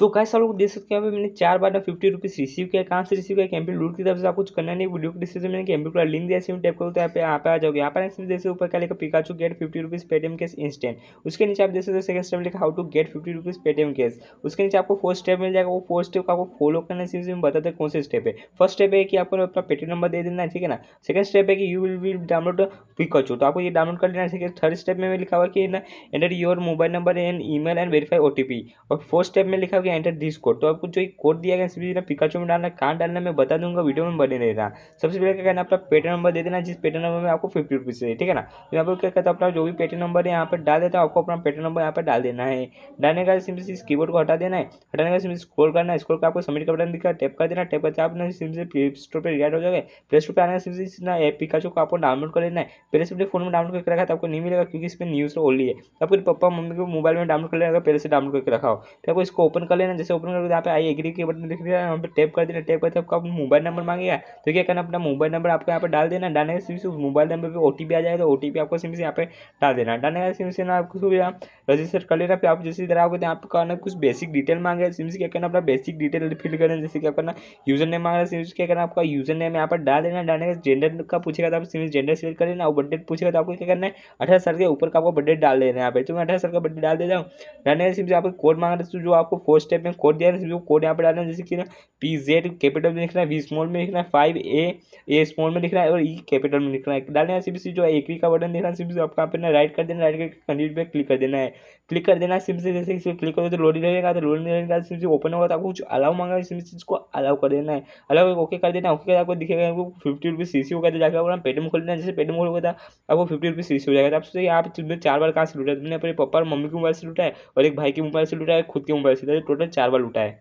सो कह सब लोग देख सकते हैं मैंने चार बार ना फिफ्टी रुपीज़ रिसीव किया कहाँ से रिसीव किया कैंपिल लूट की तरफ से आप कुछ करना नहीं वीडियो के डिस्क्रिप्शन में कैंपिल का लिंक दिया टाइप करो तो यहाँ पे यहाँ पे आ जाओगे यहाँ पर एक्सम जैसे ऊपर क्या लिखा Pikachu get fifty rupees Paytm cash instant उसके नीचे आप देख सकते सेकंड स्टेप लिखा how to get fifty rupees Paytm cash उसके नीचे आपको फोर्थ स्टेप मिल जाएगा वो फोर्थ स्टेप आपको फॉलो करना है से बताते हैं कौन से स्टेप है फर्स्ट स्टेप है कि आपको अपना पेटीएम नंबर दे देना है ठीक है ना सेकंड स्टेप है कि you will be download Pikachu तो आपको ये डाउनलोड कर लेना है थर्ड स्टेप में लिखा हुआ कि ना enter your mobile number and email and verify ओ और फोर्थ स्टेप में लिखा हुआ करके एंटर दिस कोड तो आपको जो एक कोड दिया गया सीधा पिकाचो में डालना कहाँ डालना मैं बता दूंगा वीडियो में बने नहीं रहना सबसे पहले क्या करना अपना पेटर नंबर दे देना जिस पेटर नंबर में आपको फिफ्टी रुपीज़ दे ठीक है ना तो यहाँ पर क्या कहता अपना जो भी पेटर नंबर है यहाँ पर डाल देता हूँ आपको अपना पेटर नंबर यहाँ पर डाल देना है डालने का सिम से कीबोर्ड को हटा देना है हटाने का सिम से स्क्रोल करना है स्क्रोल का आपको सबमिट का बटन दिखा टैप कर देना टैप करते सिम से प्ले स्टोर पर रिडाइट हो जाएगा प्ले स्टोर पर आने का सिम से इतना ऐप पिकाचो को आपको डाउनलोड कर लेना है पहले से अपने फोन में डाउनलोड करके रखा था तो आपको नहीं मिलेगा क्योंकि इसमें न्यूज़ ओनली है तो आपके पापा मम्मी को मोबाइल में डाउनलोड कर लेना पहले से डाउनलोड करके रखा हो फिर तो आपको इसको ओपन कर लेना जैसे ओपन करके यहाँ पे आई एग्री के बटन दिख रहा है यहाँ पे टैप कर देना टैप करते आपका मोबाइल नंबर मांगेगा तो क्या करना अपना मोबाइल नंबर आपको यहाँ पे डाल देना डालने के सिर्फ मोबाइल नंबर पर ओ आ जाएगा तो ओ आपको सिम से यहाँ पे डाल देना डालने का सिम से ना आपको रजिस्टर कर लेना फिर आप जैसे इधर आओगे तो यहाँ पे करना कुछ बेसिक डिटेल मांगे सिम से क्या करना अपना बेसिक डिटेल फिल करना जैसे क्या करना यूजर नेम मांगा सिम से क्या करना आपका यूजर नेम यहाँ पर डाल देना डालने का जेंडर का पूछेगा तो आप सिम जेंडर सेलेक्ट कर लेना और बर्थडे पूछेगा तो आपको क्या करना है अठारह साल के ऊपर का आपको बर्थडे डाल देना यहाँ पे तो मैं अठारह साल का बर्थडे डाल देता हूँ डालने का सिम से आपको कोड मांग रहा तो जो आपको फोर फर्स्ट स्टेप में कोड दिया है कोड यहाँ पर डालना जैसे कि ना पी जेड कैपिटल में लिखना है वी स्मॉल में लिखना है फाइव ए ए स्मॉल में लिखना है और ई e कैपिटल में लिखना है डालना है सिर्फ जो एकरी का बटन लिखना है सिर्फ आपको यहाँ राइट कर देना राइट करके कंटिन्यू पे क्लिक कर देना है क्लिक कर देना है सिर्फ जैसे इस क्लिक करो तो लोडिंग रहेगा तो लोडिंग का सिर्फ ओपन होगा तो आपको कुछ अलाउ मांगा सिर्फ को अलाउ कर देना है अलाउ ओके कर देना ओके आपको दिखेगा आपको फिफ्टी रुपीज़ सी सी होगा तो जाकर आपको पेटीएम खोल देना जैसे पेटीएम खोलोगे था तो आपको फिफ्टी रुपीज़ सी सी हो जाएगा तो आप सोचिए आप चार बार कहाँ से लूटा है तो अपने पापा और मम्मी के मोबाइल से लूटा है और एक भाई के मोबाइल से लूटा है खुद के मोबाइल से टोटल चार बार लूटा है